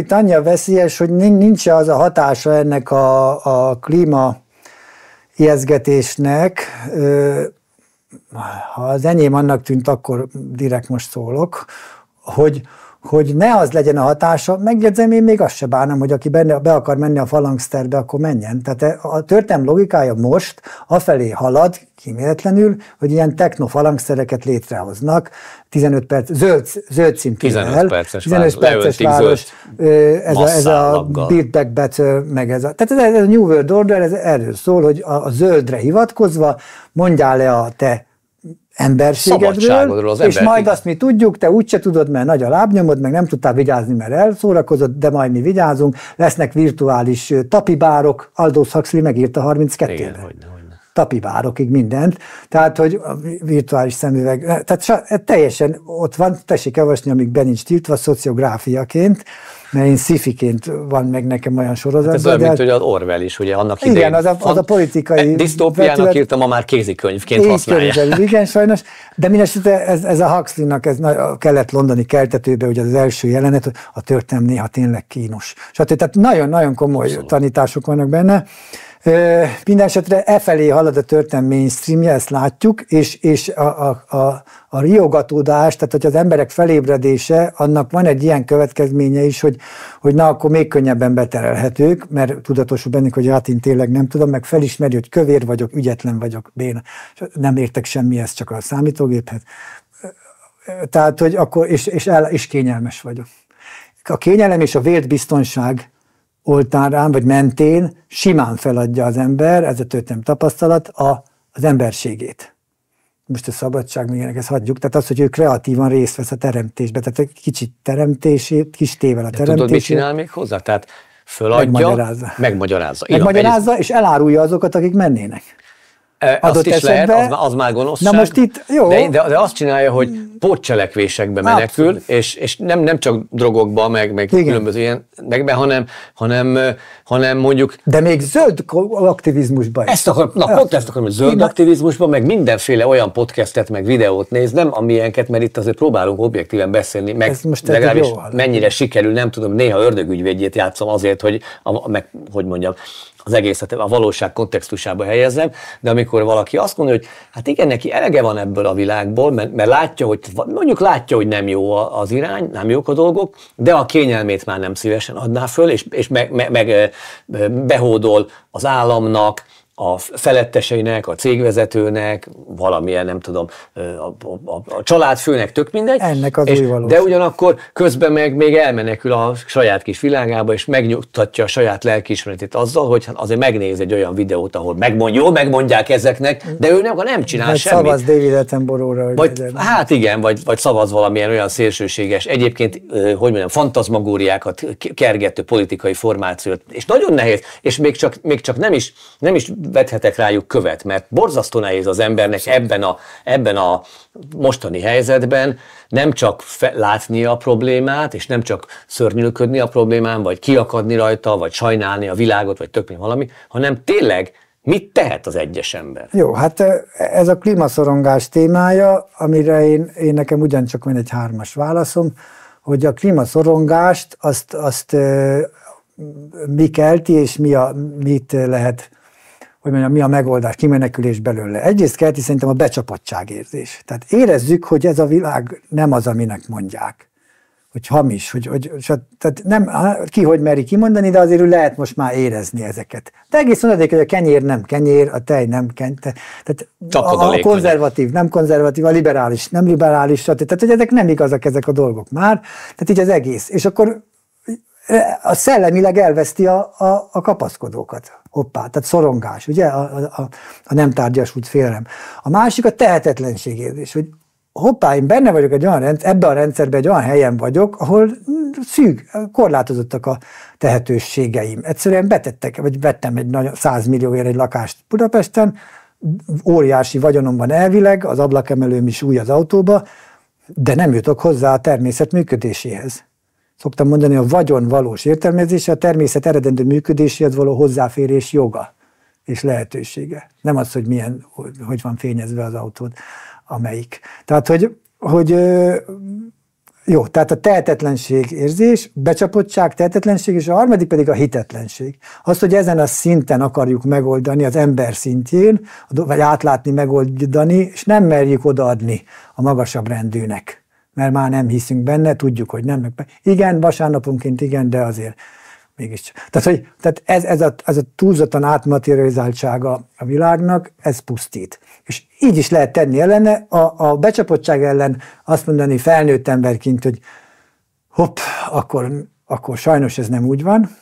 Itt annyira veszélyes, hogy nincs az a hatása ennek a, a klíma ijeszgetésnek. Ha az enyém annak tűnt, akkor direkt most szólok, hogy, hogy ne az legyen a hatása, megjegyzem, én még azt se bánom, hogy aki benne, be akar menni a falangszterbe, akkor menjen. Tehát e, a történelm logikája most afelé halad, kíméletlenül, hogy ilyen techno falangszereket létrehoznak, 15 perc, zöld, zöld szintűvel. 15 perces 15 város, perces város zöld, ez, a, ez a Build Back Better, meg ez a, tehát ez, ez a New World Order, ez erről szól, hogy a, a zöldre hivatkozva mondjál le a te emberségedről, az és majd azt mi tudjuk, te úgyse tudod, mert nagy a lábnyomod, meg nem tudtál vigyázni, mert elszórakozott, de majd mi vigyázunk, lesznek virtuális tapibárok, Aldous Huxley megírta 32-ben tapivárokig mindent, tehát hogy a virtuális szemüveg, tehát teljesen ott van, tessék olvasni, amíg be nincs tiltva, szociográfiaként, mert én szifiként van meg nekem olyan sorozat. Hát ez olyan, de, mint hát- hogy az Orwell is, ugye annak idején. Igen, az a, az a politikai... Eh, disztópiának írtam, ma már kézikönyvként használja. Körülbelül, igen, sajnos. De mindesetre ez, ez a Huxley-nak, ez a kelet-londoni keltetőbe, ugye az első jelenet, a történelem néha tényleg kínos. Stb. Tehát nagyon-nagyon komoly Abszolút. tanítások vannak benne. Mindenesetre e felé halad a történelmi mainstreamje, ezt látjuk, és, és a, a, a, a riogatódás, tehát hogy az emberek felébredése, annak van egy ilyen következménye is, hogy, hogy na, akkor még könnyebben beterelhetők, mert tudatosul bennük, hogy hát én tényleg nem tudom, meg felismeri, hogy kövér vagyok, ügyetlen vagyok, béna, nem értek ez csak a számítógéphez. Hát. Tehát, hogy akkor, és, és, el, és kényelmes vagyok. A kényelem és a vért biztonság oltárán vagy mentén simán feladja az ember, ez a történelmi tapasztalat, a, az emberségét. Most a szabadság, még ezt hagyjuk. Tehát az, hogy ő kreatívan részt vesz a teremtésbe, tehát egy kicsit teremtését, kis tével a teremtését. Tudod, mit csinál még hozzá? Tehát föladja, megmagyarázza. Megmagyarázza, megmagyarázza és elárulja azokat, akik mennének. Adott azt is esetben, lehet, az, az már gonoszság. Na most itt, jó. De, de, de azt csinálja, hogy hmm. pótcselekvésekbe menekül, és, és nem, nem csak drogokba, meg, meg különböző ilyen, meg, hanem, hanem, hanem mondjuk... De még zöld aktivizmusba is. Ezt akar, na, pont ezt akarom, hogy zöld Igen. aktivizmusban, meg mindenféle olyan podcastet, meg videót néz, nem amilyenket, mert itt azért próbálunk objektíven beszélni, meg Ez most legalábbis mennyire sikerül, nem tudom, néha ördögügyvédjét játszom azért, hogy, a, meg, hogy mondjam, az egészet a valóság kontextusába helyezem, de amikor valaki azt mondja, hogy hát igen, neki elege van ebből a világból, mert, mert látja, hogy mondjuk látja, hogy nem jó az irány, nem jók a dolgok, de a kényelmét már nem szívesen adná föl, és, és meg, meg, meg behódol az államnak, a feletteseinek, a cégvezetőnek, valamilyen, nem tudom, a, a, a családfőnek, tök mindegy. Ennek az és, új valós. De ugyanakkor közben meg még elmenekül a saját kis világába, és megnyugtatja a saját lelkiismeretét azzal, hogy hát azért megnéz egy olyan videót, ahol megmond, jó, megmondják ezeknek, de ő nem, nem csinál vagy semmit. Szavaz David Attenborough-ra. Vagy, hát igen, vagy, vagy szavaz valamilyen olyan szélsőséges, egyébként, hogy mondjam, fantazmagóriákat kergető politikai formációt, és nagyon nehéz, és még csak, még csak nem is, nem is vethetek rájuk követ, mert borzasztó nehéz az embernek ebben a, ebben a mostani helyzetben nem csak fe, látni a problémát, és nem csak szörnyűködni a problémán, vagy kiakadni rajta, vagy sajnálni a világot, vagy tökni valami, hanem tényleg mit tehet az egyes ember? Jó, hát ez a klímaszorongás témája, amire én, én nekem ugyancsak van egy hármas válaszom, hogy a klímaszorongást azt, azt mi kelti, és mi a, mit lehet hogy mondjam, mi a megoldás, kimenekülés belőle. Egyrészt kelti szerintem a becsapottság érzés. Tehát érezzük, hogy ez a világ nem az, aminek mondják. Hogy hamis, hogy, hogy tehát nem, hát ki hogy meri kimondani, de azért lehet most már érezni ezeket. De egész mondaték, hogy a kenyér nem kenyér, a tej nem kenyér. Tehát a, a konzervatív nem konzervatív, a liberális nem liberális, stb. Tehát, hogy ezek nem igazak ezek a dolgok már. Tehát így az egész. És akkor a szellemileg elveszti a, a, a kapaszkodókat. Hoppá, tehát szorongás, ugye, a, a, a nem út félrem. A másik a tehetetlenség érzés, hogy hoppá, én benne vagyok egy olyan rend, ebben a rendszerben egy olyan helyen vagyok, ahol mm, szűk, korlátozottak a tehetőségeim. Egyszerűen betettek, vagy vettem egy nagy, 100 millióért egy lakást Budapesten, óriási vagyonom van elvileg, az ablakemelőm is új az autóba, de nem jutok hozzá a természet működéséhez szoktam mondani, a vagyon valós értelmezése, a természet eredendő működéséhez való hozzáférés joga és lehetősége. Nem az, hogy milyen, hogy van fényezve az autód, amelyik. Tehát, hogy, hogy jó, tehát a tehetetlenség érzés, becsapottság, tehetetlenség, és a harmadik pedig a hitetlenség. Az, hogy ezen a szinten akarjuk megoldani, az ember szintjén, vagy átlátni, megoldani, és nem merjük odaadni a magasabb rendűnek mert már nem hiszünk benne, tudjuk, hogy nem. Igen, vasárnapunként igen, de azért mégiscsak. Tehát, hogy, tehát ez, ez, a, ez a túlzottan átmaterializáltsága a világnak, ez pusztít. És így is lehet tenni ellene, a, a becsapottság ellen azt mondani felnőtt emberként, hogy hopp, akkor, akkor sajnos ez nem úgy van.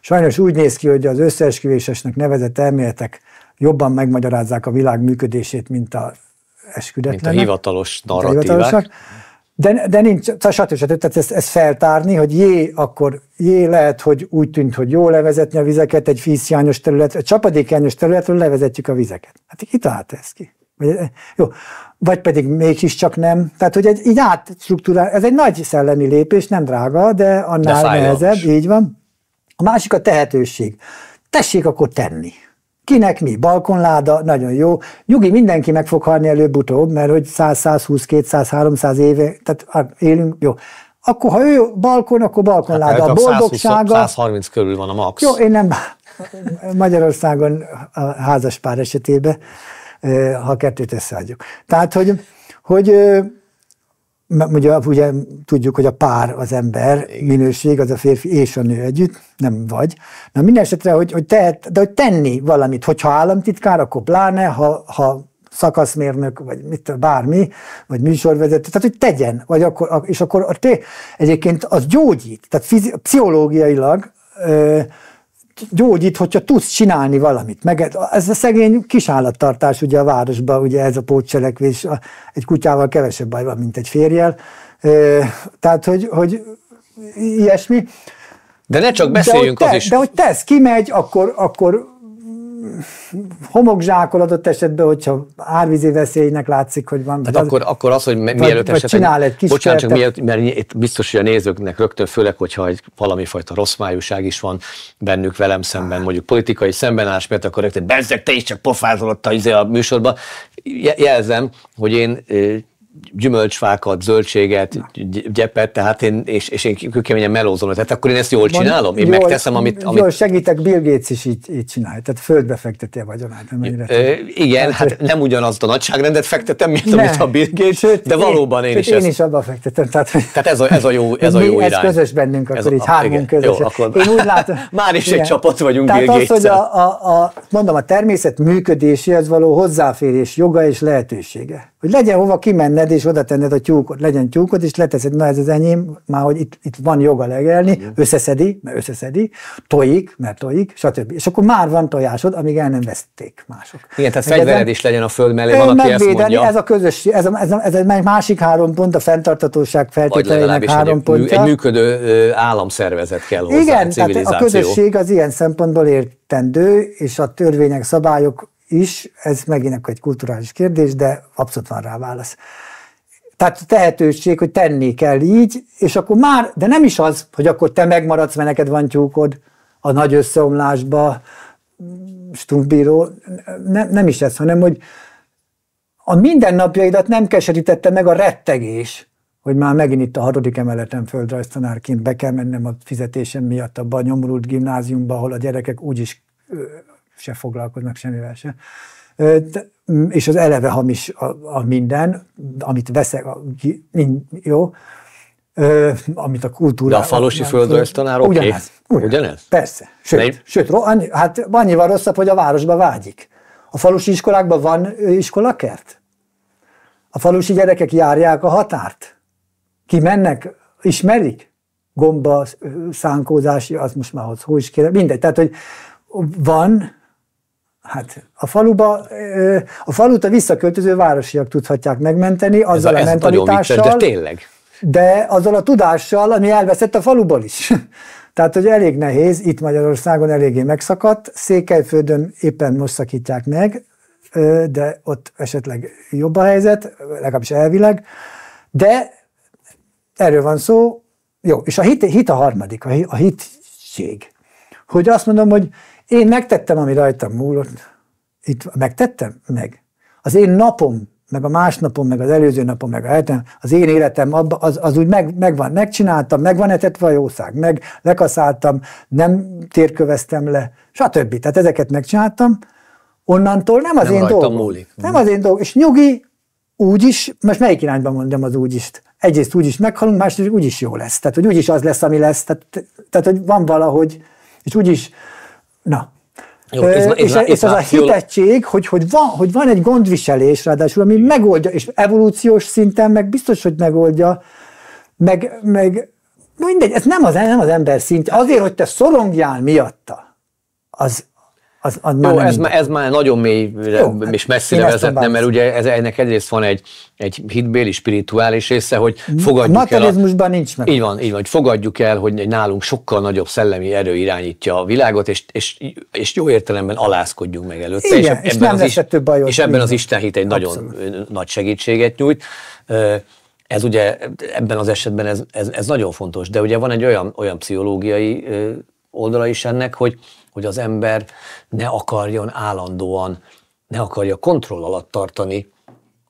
Sajnos úgy néz ki, hogy az összeesküvésesnek nevezett elméletek jobban megmagyarázzák a világ működését, mint a esküdetlenek. Mint a hivatalos narratívák. a hivatalosak de, de nincs, stb. stb. Tehát ezt, ezt feltárni, hogy jé, akkor jé lehet, hogy úgy tűnt, hogy jól levezetni a vizeket egy vízhiányos terület, egy csapadékányos területről levezetjük a vizeket. Hát ki talált ezt ki? Vagy, jó. Vagy pedig csak nem. Tehát, hogy egy, így átstruktúrál, ez egy nagy szellemi lépés, nem drága, de annál de nehezebb, így van. A másik a tehetőség. Tessék akkor tenni. Kinek mi? Balkonláda, nagyon jó. Nyugi, mindenki meg fog halni előbb-utóbb, mert hogy 100, 120, 200, 300 éve, tehát hát, élünk, jó. Akkor ha ő balkon, akkor balkonláda. Hát, a boldogsága... 120, 130 körül van a max. Jó, én nem... Magyarországon a házaspár esetében, eh, ha kettőt összeadjuk. Tehát, hogy, hogy ugye, ugye tudjuk, hogy a pár az ember, minőség az a férfi és a nő együtt, nem vagy. Na minden esetre, hogy, hogy tehet, de hogy tenni valamit, hogyha államtitkár, akkor pláne, ha, ha szakaszmérnök, vagy mit, bármi, vagy műsorvezető, tehát hogy tegyen, vagy akkor, és akkor a té, egyébként az gyógyít, tehát fizi, pszichológiailag ö, gyógyít, hogyha tudsz csinálni valamit. Meg ez a szegény kisállattartás ugye a városban, ugye ez a pótcselekvés, egy kutyával kevesebb baj van, mint egy férjel. Tehát, hogy, hogy ilyesmi. De ne csak beszéljünk de, az te, az is. De hogy tesz, kimegy, akkor, akkor homokzsákol adott esetben, hogyha árvízi veszélynek látszik, hogy van. Tehát az, akkor, akkor az, hogy mielőtt vagy, esetleg... csinál egy kis Bocsánat, csak mielőtt, mert itt biztos, hogy a nézőknek rögtön, főleg, hogyha egy valami fajta rossz májúság is van bennük velem szemben, ah. mondjuk politikai szembenállás, mert akkor rögtön, bezzeg, te is csak pofázolott a, izé a műsorba. Jelzem, hogy én eh, gyümölcsfákat, zöldséget, gyepet, tehát én, és, és én kőkeményen melózom. Tehát akkor én ezt jól csinálom? Én jól, megteszem, amit, amit... Jól segítek, Bill Gates is így, így csinálja. Tehát földbe fekteti a vagyonát. Nem igen, tehát, hát nem ugyanazt a nagyságrendet fektetem, mint ne, amit a Bill Gates, sőt, de valóban én, én is én ezt... is abba fektetem. Tehát, tehát ez, a, ez a jó, ez a jó irány. Ez közös bennünk, akkor ez így a, hármunk igen, közös. Jó, akkor én úgy látom, Már is igen. egy csapat vagyunk tehát Bill az, hogy a, a, a, mondom, a természet működéséhez való hozzáférés joga és lehetősége hogy legyen hova kimenned, és oda tenned a tyúkot, legyen tyúkot, és leteszed, na ez az enyém, már hogy itt, itt van joga legelni, Igen. összeszedi, mert összeszedi, tojik, mert tojik, stb. És akkor már van tojásod, amíg el nem veszték mások. Igen, tehát fegyvered is legyen a föld mellé, van, aki ezt mondja. Ez a közös, ez a, ez, a, ez a másik három pont, a fenntartatóság feltételeinek három egy, pontja. Egy működő államszervezet kell hozzá, Igen, tehát a közösség az ilyen szempontból értendő, és a törvények, szabályok is, ez megint egy kulturális kérdés, de abszolút van rá válasz. Tehát a tehetőség, hogy tenni kell így, és akkor már, de nem is az, hogy akkor te megmaradsz, mert neked van tyúkod a nagy összeomlásba, stunkbíró, nem, nem is ez, hanem hogy a mindennapjaidat nem keserítette meg a rettegés, hogy már megint itt a harodik emeleten földrajztanárként be kell mennem a fizetésem miatt abban a nyomorult gimnáziumba, ahol a gyerekek úgyis se foglalkoznak semmivel se. és az eleve hamis a, a minden, amit veszek, a, ki, jó, Ö, amit a kultúra... De a falusi földrajztanár oké? Okay. Ugyanez, ugyanez. Ugyanez? Persze. Sőt, Nem? sőt annyi, hát annyival rosszabb, hogy a városba vágyik. A falusi iskolákban van iskolakert? A falusi gyerekek járják a határt? Kimennek? Ismerik? Gomba, szánkózás, az most már hol is kérem, mindegy. Tehát, hogy van, Hát a faluba, a falut a visszaköltöző városiak tudhatják megmenteni, azzal ez a, a mentalitással. Vicces, de tényleg. De azzal a tudással, ami elveszett a faluból is. Tehát, hogy elég nehéz, itt Magyarországon eléggé megszakadt, Székelyföldön éppen most szakítják meg, de ott esetleg jobb a helyzet, legalábbis elvileg, de erről van szó, jó, és a hit, hit a harmadik, a hitség. Hogy azt mondom, hogy én megtettem, ami rajtam múlott. Itt megtettem? Meg. Az én napom, meg a másnapom, meg az előző napom, meg a hetem, az én életem abba, az, az úgy meg, megvan. Megcsináltam, megvan etetve a jószág, meg lekaszáltam, nem térköveztem le, stb. Tehát ezeket megcsináltam. Onnantól nem az nem én dolgom. Múlik. Nem az én dolgom. És nyugi, úgyis most melyik irányba mondjam az úgyist Egyrészt úgyis meghalunk, másrészt úgyis jó lesz. Tehát, hogy úgyis az lesz, ami lesz. Tehát, tehát hogy van valahogy, és úgyis is Na. Jó, ez, ez, és ez, ez, ez a hitettség, hogy, hogy, van, hogy van egy gondviselés, ráadásul, ami megoldja, és evolúciós szinten meg biztos, hogy megoldja, meg, meg mindegy, ez nem az, nem az ember szint, Azért, hogy te szorongjál miatta, az az, az Jó, már ez, már, ez már nagyon mély, Jó, és hát messzire vezetne, mert ugye ez, ennek egyrészt van egy, egy hitbéli, spirituális része, hogy fogadjuk a el. A, nincs meg. Így van, így van, hogy fogadjuk el, hogy nálunk sokkal nagyobb szellemi erő irányítja a világot, és, és, és jó értelemben alázkodjunk meg előtte. Igen, és, és ebben nem az is, több bajot. És ebben az Isten hit egy Abszolút. nagy segítséget nyújt. Ez ugye ebben az esetben ez, ez, ez nagyon fontos, de ugye van egy olyan, olyan pszichológiai oldala is ennek, hogy hogy az ember ne akarjon állandóan, ne akarja kontroll alatt tartani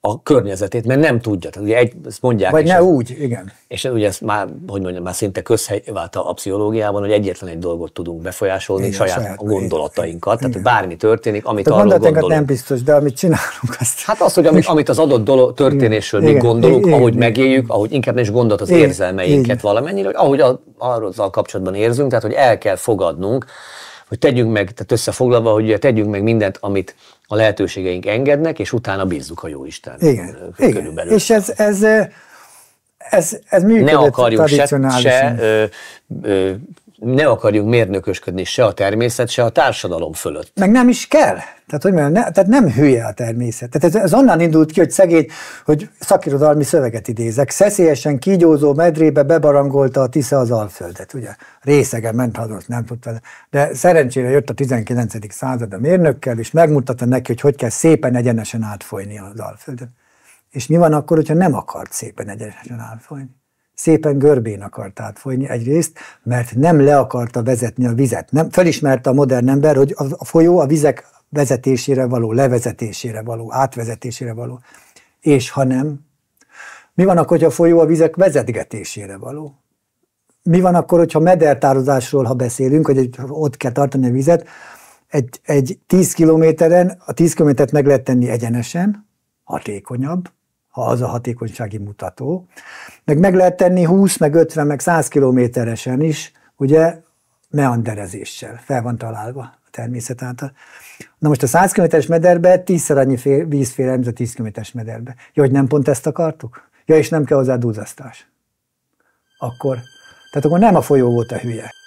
a környezetét, mert nem tudja. Tehát ugye egy, ezt mondják. Vagy ne ez, úgy, igen. És ugye ez már, hogy mondjam, már szinte közhely vált a, pszichológiában, hogy egyetlen egy dolgot tudunk befolyásolni, igen, saját, saját gondolatainkat. Igen. Tehát bármi történik, amit Tehát arról hát gondolunk. nem biztos, de amit csinálunk, azt... Hát az, hogy amit, amit az adott dolog, történésről igen, mi gondolunk, igen, ahogy igen, megéljük, ahogy inkább nem is gondolt az igen, érzelmeinket igen. valamennyire, hogy ahogy a, arról kapcsolatban érzünk, tehát hogy el kell fogadnunk, hogy tegyünk meg, tehát összefoglalva, hogy ugye tegyünk meg mindent, amit a lehetőségeink engednek, és utána bízzuk a jó Isten. Igen, igen. és ez, ez, ez, ez működött Ne akarjuk se, se ö, ö, ne akarjunk mérnökösködni se a természet, se a társadalom fölött. Meg nem is kell. Tehát, hogy mondjam, ne, tehát nem hülye a természet. Tehát ez, ez onnan indult ki, hogy szegény, hogy szakirodalmi szöveget idézek. Szeszélyesen kígyózó medrébe bebarangolta a Tisza az Alföldet. Ugye részegen ment hadott, nem tudta. De szerencsére jött a 19. század a mérnökkel, és megmutatta neki, hogy hogy kell szépen egyenesen átfolyni az Alföldet. És mi van akkor, hogyha nem akart szépen egyenesen átfolyni? szépen görbén akart átfolyni egyrészt, mert nem le akarta vezetni a vizet. Nem, fölismerte a modern ember, hogy a, a folyó a vizek vezetésére való, levezetésére való, átvezetésére való. És ha nem, mi van akkor, hogy a folyó a vizek vezetgetésére való? Mi van akkor, hogyha medertározásról, ha beszélünk, hogy ott kell tartani a vizet, egy, egy 10 kilométeren, a 10 kilométert meg lehet tenni egyenesen, hatékonyabb, ha az a hatékonysági mutató. Meg meg lehet tenni 20, meg 50, meg 100 kilométeresen is, ugye meanderezéssel, fel van találva a természet által. Na most a 100 kilométeres mederbe tízszer annyi fél, víz fél, mint a 10 kilométeres mederbe. Jó, hogy nem pont ezt akartuk? Ja, és nem kell hozzá dúzasztás. Akkor, tehát akkor nem a folyó volt a hülye.